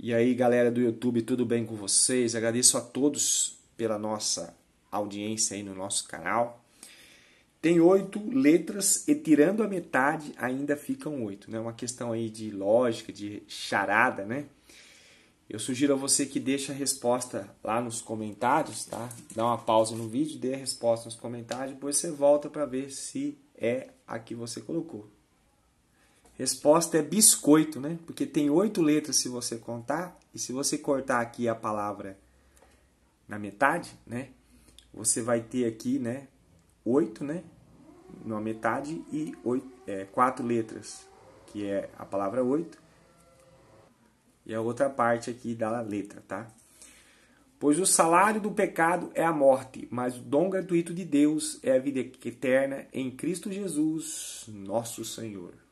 E aí, galera do YouTube, tudo bem com vocês? Agradeço a todos pela nossa audiência aí no nosso canal. Tem oito letras e tirando a metade ainda ficam oito. É né? uma questão aí de lógica, de charada, né? Eu sugiro a você que deixe a resposta lá nos comentários, tá? Dá uma pausa no vídeo, dê a resposta nos comentários, depois você volta para ver se é a que você colocou. Resposta é biscoito, né? Porque tem oito letras se você contar, e se você cortar aqui a palavra na metade, né? Você vai ter aqui, né? Oito, né? Na metade e oito, é, quatro letras, que é a palavra oito. E a outra parte aqui da letra, tá? Pois o salário do pecado é a morte, mas o dom gratuito de Deus é a vida eterna em Cristo Jesus, nosso Senhor.